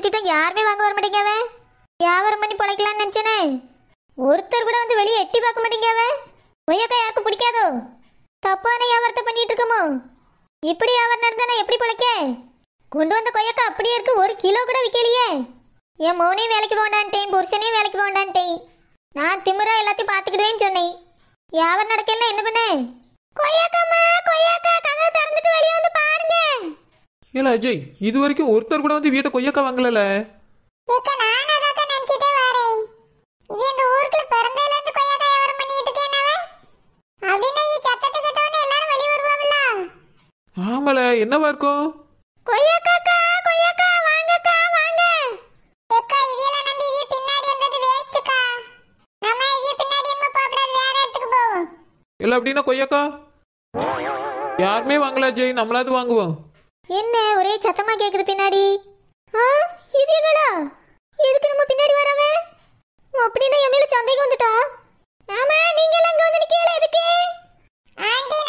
சுத்திட்டு யாருமே வாங்க வர மாட்டேங்காவே வியாபாரம் பண்ணி பிழைக்கலாம்னு நினச்சேனே ஒருத்தர் கூட வந்து வெளியே எட்டி பார்க்க மாட்டேங்காவே ஒய்யக்கா யாருக்கும் பிடிக்காதோ தப்பான வியாபாரத்தை பண்ணிட்டு இருக்கோமோ இப்படி வியாபாரம் நடந்தானே எப்படி பிழைக்க கொண்டு வந்த கொய்யக்கா அப்படியே இருக்கு ஒரு கிலோ கூட விற்கலையே என் மௌனையும் வேலைக்கு வேண்டான்ட்டேன் புருஷனையும் வேலைக்கு போண்டான்ட்டேன் நான் திமுறா எல்லாத்தையும் பார்த்துக்கிடுவேன்னு சொன்னேன் வியாபாரம் நடக்கல என்ன பண்ணேன் கொய்யாக்காமா கொய்யாக்கா கதவை திறந்துட்டு வெளியே வந்து பாருங்க ஏல அஜய் இது வரைக்கும் ஒருத்தர் கூட வந்து வீட்டை கொய்யக்கா வாங்கலல ஆமால என்னவா இருக்கும் இல்லை அப்படின்னா கொய்யாக்கா யாருமே வாங்கல ஜெய் நம்மளாவது வாங்குவோம் என்ன ஒரே சத்தமா கேக்குது பின்னாடி ஆ இது என்னடா எதுக்கு நம்ம பின்னாடி வரவே அப்படின்னா என் மேல சந்தேகம் வந்துட்டா ஆமா நீங்க எல்லாம் அங்க வந்து நிக்கல எதுக்கு ஆண்டி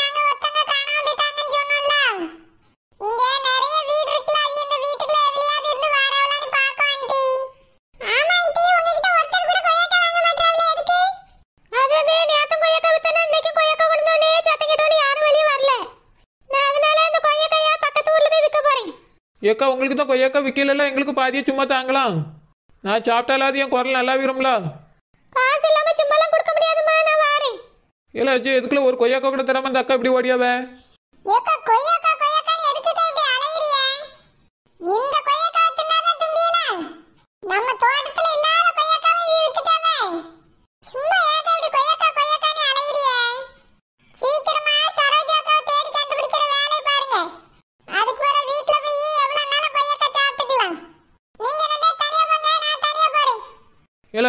ஏக்கா உங்களுக்கு தான் கொய்யாக்கா விற்கலாம் எங்களுக்கு பாதியே சும்மா தாங்கலாம் நான் சாப்பிட்டாலாது என் குரல் நல்லா விரும்பலா காசு இல்லாம கொடுக்க இல்ல அஜய் இதுக்குள்ள ஒரு கொய்யாக்கா கூட தராம இந்த அக்கா இப்படி ஓடியாவே ஏக்கா கொய்யா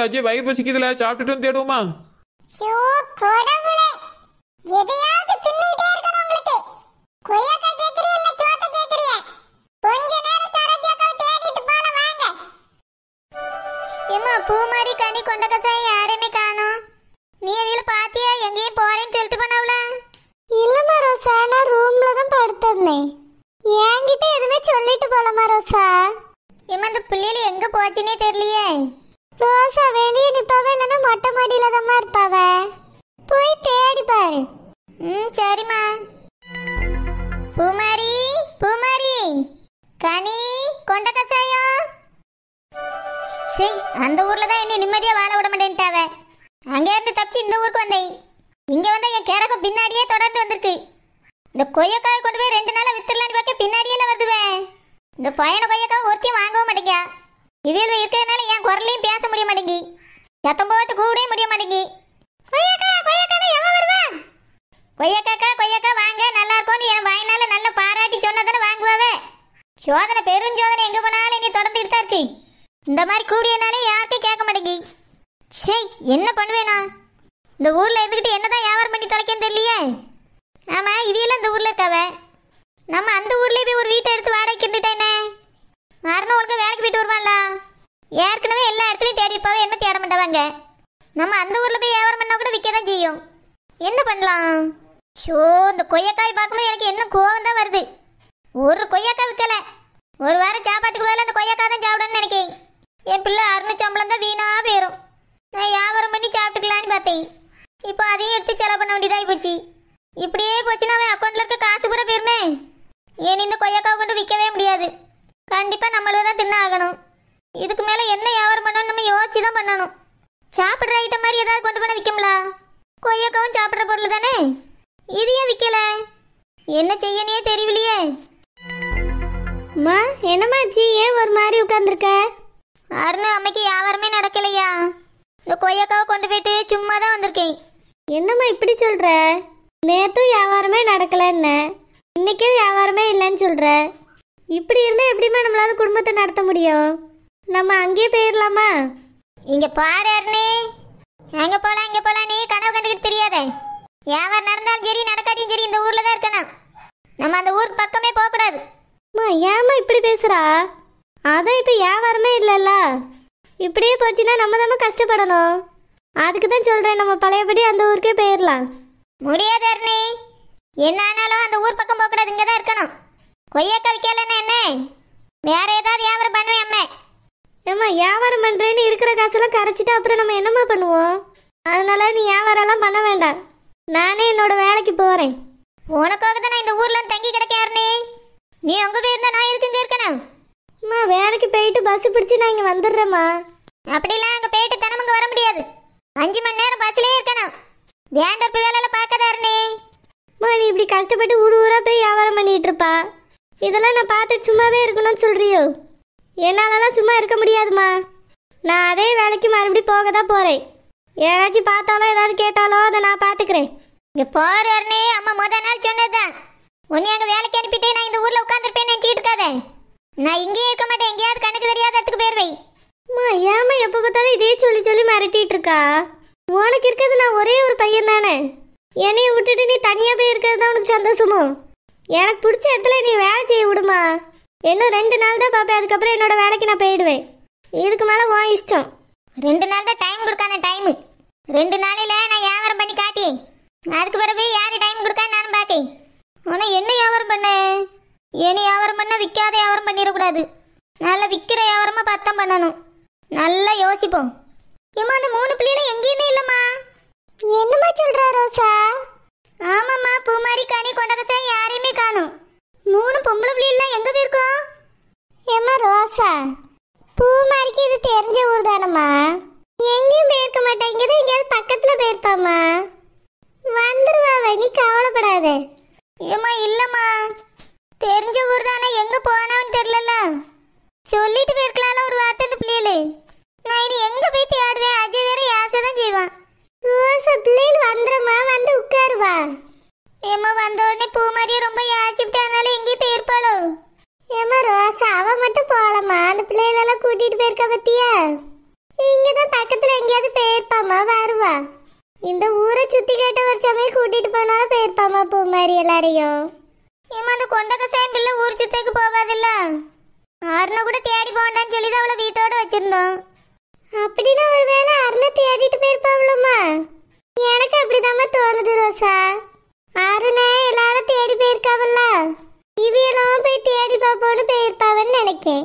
அஜய் வயிறு பசிக்குதுல சாப்பிட்டுட்டு தேடுவோமா கனி காணோம் நீ எங்கேயும் சொல்லிட்டு தான் என்கிட்ட எதுவுமே சொல்லிட்டு போலம்மா ரோசா இம்மா இந்த பிள்ளைகள் எங்க போச்சுன்னே தெரியலையே ரோசா வெளியே நிப்பாவ இல்லைன்னா மொட்டை மாடியில தான் இருப்பாவ போய் தேடி பாரு ம் சரிம்மா பூமாரி பூமாரி கனி கொண்ட கசாயம் சே அந்த ஊர்ல தான் என்ன நிம்மதியா வாழ விட மாட்டேன்ட்டாவ அங்க இருந்து தப்பிச்சு இந்த ஊருக்கு வந்தேன் இங்க வந்த என் கிரகம் பின்னாடியே தொடர்ந்து வந்திருக்கு இந்த கொய்யக்காய் கொண்டு போய் ரெண்டு நாளா வித்துடலான்னு பார்க்க பின்னாடியே வந்துவே இந்த பையனை கொய்யக்காய் ஒருத்தையும் வாங்கவும் மாட்டேங்கியா இதில் இருக்கிறதுனால என் குரலையும் பேச முடிய மாட்டேங்கி சத்தம் போட்டு கூடவே முடிய மாட்டேங்கி கொய்யாக்கா கொய்யாக்கா வருவான் கொய்யாக்காக்கா கொய்யாக்கா வாங்க நல்லா இருக்கும்னு என் வாயினால நல்ல பாராட்டி சொன்னதான வாங்குவாவே சோதனை பெரும் சோதனை எங்கே போனாலும் இனி தொடர்ந்துட்டு தான் இருக்கு இந்த மாதிரி கூடியனாலே யாருக்கும் கேட்க மாட்டேங்கி சே என்ன பண்ணுவேனா இந்த ஊரில் இருந்துக்கிட்டு என்னதான் வியாபாரம் பண்ணி தொலைக்கன்னு தெரியலையே ஆமாம் இவையெல்லாம் இந்த ஊரில் இருக்காவே நம்ம அந்த ஊர்லேயே போய் ஒரு வீட்டை எடுத்து வாடகைக்கு இருந்துட்டேனே மரணம் உங்களுக்கு வேலைக்கு போயிட்டு வருவான்ல ஏற்கனவே எல்லா இடத்துலையும் தேடி இருப்பாவே என்ன தேட மாட்டேவாங்க நம்ம அந்த ஊரில் போய் வியாபாரம் பண்ணால் கூட விற்க தான் செய்யும் என்ன பண்ணலாம் ஷோ இந்த கொய்யக்காய் பார்க்கும்போது எனக்கு என்ன கோவம் தான் வருது ஒரு கொய்யாக்காய் விற்கலை ஒரு வாரம் சாப்பாட்டுக்கு வேலை அந்த கொய்யாக்காய் தான் சாப்பிடணும்னு நினைக்கிறேன் என் பிள்ளை அறுநூறு சம்பளம் தான் வீணாக போயிடும் நான் வியாபாரம் பண்ணி சாப்பிட்டுக்கலான்னு பார்த்தேன் இப்போ அதையும் எடுத்து செலவு பண்ண வேண்டியதாக போச்சு இப்படியே போச்சுன்னா அவன் அக்கௌண்ட்டில் இருக்க காசு பூரா போயிருமே ஏன் இந்த கொய்யாக்காய் கொண்டு விற்கவே முடியாது கண்டிப்பா நம்மளும் தான் தின்ன ஆகணும் இதுக்கு மேல என்ன வியாபாரம் பண்ணணும் நம்ம யோசிச்சு தான் பண்ணணும் சாப்பிட்ற ஐட்டம் மாதிரி ஏதாவது கொண்டு போன விற்கும்ல கொய்யாக்காவும் சாப்பிட்ற பொருள் தானே இது ஏன் விற்கல என்ன செய்யனே தெரியலையே அம்மா ஜி ஏன் ஒரு மாதிரி உட்காந்துருக்க அருண் அம்மைக்கு வியாபாரமே நடக்கலையா இந்த கொய்யக்காவை கொண்டு போயிட்டு சும்மா தான் வந்திருக்கேன் என்னம்மா இப்படி சொல்கிற நேற்றும் வியாபாரமே நடக்கலன்னு இன்னைக்கும் வியாபாரமே இல்லைன்னு சொல்கிறேன் இப்படி இருந்தால் எப்படிமா நம்மளால குடும்பத்தை நடத்த முடியும் நம்ம அங்கேயே போயிடலாமா இங்க பாரு அருணே அங்க போலாம் இங்க போலாம் நீ கனவு கண்டுக்கிட்டு தெரியாத யாவர் நடந்தாலும் சரி நடக்காட்டியும் சரி இந்த ஊர்ல தான் இருக்கணும் நம்ம அந்த ஊர் பக்கமே போக கூடாது ஏமா இப்படி பேசுறா அதான் இப்போ வியாபாரமே இல்லைல்ல இப்படியே போச்சுன்னா நம்ம தான் கஷ்டப்படணும் அதுக்கு தான் சொல்கிறேன் நம்ம பழையபடி அந்த ஊருக்கே போயிடலாம் முடியாது அருணி என்ன ஆனாலும் அந்த ஊர் பக்கம் போகக்கூடாது இங்கே தான் இருக்கணும் கொய்யாக்கா விற்கலன்னா வேற ஏதாவது வியாபாரம் பண்ணுவேன் அம்மா ஏம்மா வியாபாரம் பண்ணுறேன்னு இருக்கிற காசெல்லாம் கரைச்சிட்டு அப்புறம் நம்ம என்னம்மா பண்ணுவோம் அதனால நீ வியாபாரம்லாம் பண்ண வேண்டாம் நானே என்னோட வேலைக்கு போகிறேன் உனக்காக தான் இந்த ஊரில் தங்கி கிடக்காருனே நீ அங்கே போயிருந்தா நான் இருக்குங்க இருக்கணும் அம்மா வேலைக்கு போயிட்டு பஸ் பிடிச்சி நான் இங்கே வந்துடுறேம்மா அப்படிலாம் அங்கே போயிட்டு தினமுங்க வர முடியாது அஞ்சு மணி நேரம் பஸ்லேயே இருக்கணும் வேண்டப்பு வேலையில் பார்க்கதாருனே அம்மா நீ இப்படி கஷ்டப்பட்டு ஊர் ஊராக போய் வியாபாரம் பண்ணிட்டு இருப்பா இதெல்லாம் நான் பார்த்துட்டு சும்மாவே இருக்கணும்னு சொல்கிறியோ என்னாலலாம் சும்மா இருக்க முடியாதுமா நான் அதே வேலைக்கு மறுபடியும் போக தான் போகிறேன் யாராச்சும் பார்த்தாலோ ஏதாவது கேட்டாலோ அதை நான் பார்த்துக்கிறேன் இங்கே போறாருனே அம்மா முதல் நாள் தான் உன்னை அங்கே வேலைக்கு அனுப்பிட்டு நான் இந்த ஊரில் உட்காந்துருப்பேன்னு நினச்சிக்கிட்டு இருக்காதே நான் இங்கேயே இருக்க மாட்டேன் எங்கேயாவது கணக்கு தெரியாத இடத்துக்கு பேர் அம்மா ஏமா எப்போ பார்த்தாலும் இதே சொல்லி சொல்லி மிரட்டிட்டு இருக்கா உனக்கு இருக்கிறது நான் ஒரே ஒரு பையன் தானே என்னையை விட்டுட்டு நீ தனியாக போய் இருக்கிறது தான் உனக்கு சந்தோஷமோ எனக்கு பிடிச்ச இடத்துல நீ வேலை செய்ய விடுமா இன்னும் ரெண்டு நாள் தான் பார்ப்பேன் அதுக்கப்புறம் என்னோட வேலைக்கு நான் போயிடுவேன் இதுக்கு மேலே ஓ இஷ்டம் ரெண்டு நாள் தான் டைம் கொடுக்கான டைம் ரெண்டு நாளில் நான் வியாபாரம் பண்ணி காட்டி அதுக்கு பிறகு யார் டைம் கொடுத்தா நானும் பார்த்தேன் ஆனால் என்ன வியாபாரம் பண்ண என்ன வியாபாரம் பண்ணால் விற்காத வியாபாரம் பண்ணிடக்கூடாது நல்லா விற்கிற வியாபாரமாக பத்தம் பண்ணணும் நல்லா யோசிப்போம் இம்மா அந்த மூணு பிள்ளைகளும் எங்கேயுமே இல்லைம்மா என்னம்மா சொல்கிறா ரோசா ஆமாம்மா பூமாரி கனி கொண்டகசா யாரையுமே காணும் மூணு பொம்பளை பிள்ளைலாம் எங்கே போயிருக்கோம் ஏம்மா ரோசா பூமாரிக்கு இது தெரிஞ்ச ஊர் தானம்மா எங்கேயும் போயிருக்க மாட்டா இங்கே தான் எங்கேயாவது பக்கத்தில் போயிருப்பாம்மா வந்துருவாவ நீ கவலைப்படாத ஏம்மா இல்லைம்மா தெரிஞ்ச ஊர் தானே எங்கே போனான்னு தெரிலல சொல்லிட்டு போயிருக்கலாம்ல ஒரு வார்த்தை இந்த பிள்ளைகளு நான் இனி எங்கே போய் தேடுவேன் அஜய் வேற யாசை தான் செய்வான் ரோசா பிள்ளைகள் வந்துடும்மா வந்து வா ஏமா வந்த உடனே பூ மாதிரி ரொம்ப யாசிப்பிட்டனால எங்கேயும் போயிருப்பாளோ ஏமா ரோசா அவ மட்டும் போகலாமா அந்த பிள்ளைகளெல்லாம் கூட்டிட்டு போயிருக்கா பத்தியா இங்கதான் பக்கத்துல எங்கேயாவது போயிருப்பாமா வருவா இந்த ஊரை சுத்தி கேட்ட ஒரு சமயம் கூட்டிட்டு போனாலும் போயிருப்பாமா பூ மாதிரி எல்லாரையும் ஏமா அந்த கொண்டக்க சாயம் பிள்ளை ஊர் சுத்தக்கு போவாதில்ல அருணை கூட தேடி போண்டான்னு சொல்லி தான் அவளை வீட்டோட வச்சிருந்தோம் அப்படின்னா ஒருவேளை அருணை தேடிட்டு போயிருப்பாவளோமா எனக்கு அப்படிதாம்மா தோணுது ரோசா அருணை எல்லாரும் தேடி போயிருக்காவல்ல இவியெல்லாம் போய் தேடி பார்ப்போன்னு போயிருப்பாவன்னு நினைக்கேன்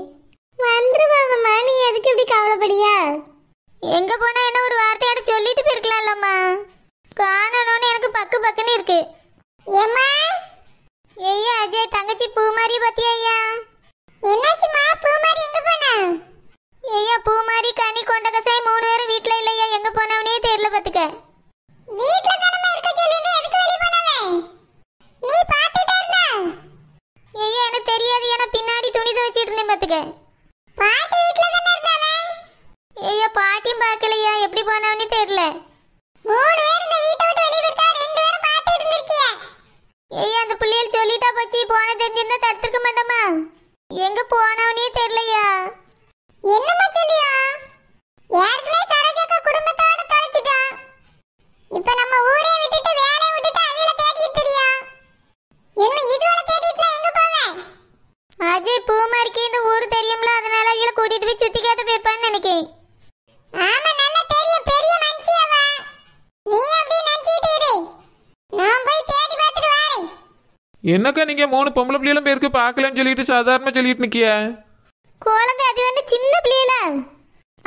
என்னக்கா நீங்க மூணு பொம்பளை பிள்ளைகளும் பேருக்கு பாக்கலன்னு சொல்லிட்டு சாதாரணமா சொல்லிட்டு நிக்கிய குழந்தை அது வந்து சின்ன பிள்ளைகள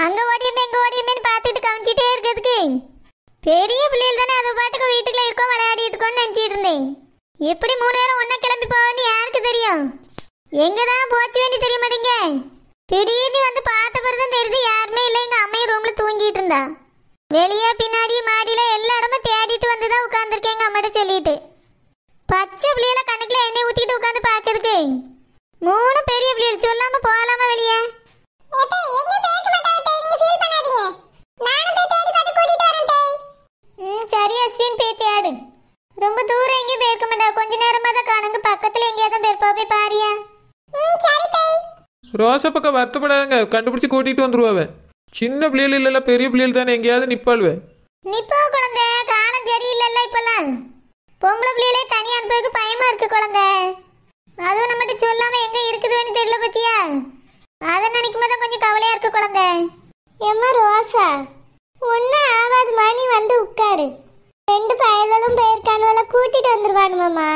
அங்க ஓடியமே இங்க ஓடியமேன்னு பார்த்துட்டு கவனிச்சிட்டே இருக்கிறதுக்கு பெரிய பிள்ளைகள் தானே அது பாட்டுக்கு வீட்டுக்குள்ள இருக்கோம் விளையாடிட்டு இருக்கோம்னு நினைச்சிட்டு இருந்தேன் எப்படி மூணு நேரம் ஒன்னா கிளம்பி போவேன்னு யாருக்கு தெரியும் எங்க தான் போச்சு வேண்டி தெரிய மாட்டேங்க திடீர்னு வந்து பார்த்த பிறகு தெரியுது யாருமே இல்லை எங்க அம்மையை ரூம்ல தூங்கிட்டு இருந்தா வெளியே பின்னாடி மாடியில எல்லா இடமும் தேடிட்டு வந்து தான் உட்காந்துருக்கேன் எங்க அம்மாட்ட சொல்லிட்டு பச்சை புள்ளியில கண்ணுக்குள்ள எண்ணெய் ஊத்திட்டு உட்காந்து பாக்குறதுக்கு மூணு பெரிய புள்ளியல் சொல்லாம போலாம வெளியே சரி அஸ்வின் போய் தேடு ரொம்ப தூரம் எங்கேயும் போயிருக்க மாட்டா கொஞ்ச நேரமா தான் காணுங்க பக்கத்துல எங்கேயாவது போயிருப்பா போய் பாரியா ரோசா பக்கம் வருத்தப்படாதங்க கண்டுபிடிச்சு கூட்டிட்டு வந்துருவாவேன் சின்ன பிள்ளைகள் இல்லைல்ல பெரிய பிள்ளைகள் தான எங்கேயாவது நிப்பாளுவேன் நிப்பா குழந்தை காலம் சரியில்லைல்ல இப்பெல்லாம் பொம்பளை பிள்ளைகளே தனியாக அனுப்புறதுக்கு பயமா இருக்கு குழந்தை அதுவும் நம்மகிட்ட சொல்லாம எங்க இருக்குதுன்னு தெரியல பத்தியா அதை நினைக்கும் போது கொஞ்சம் கவலையா இருக்கு குழந்தை எம்மா ரோசா ஒன்னும் ஆகாதுமா நீ வந்து உட்காரு ரெண்டு பயல்களும் கனவுல கூட்டிட்டு வந்துருவானுமாம்மா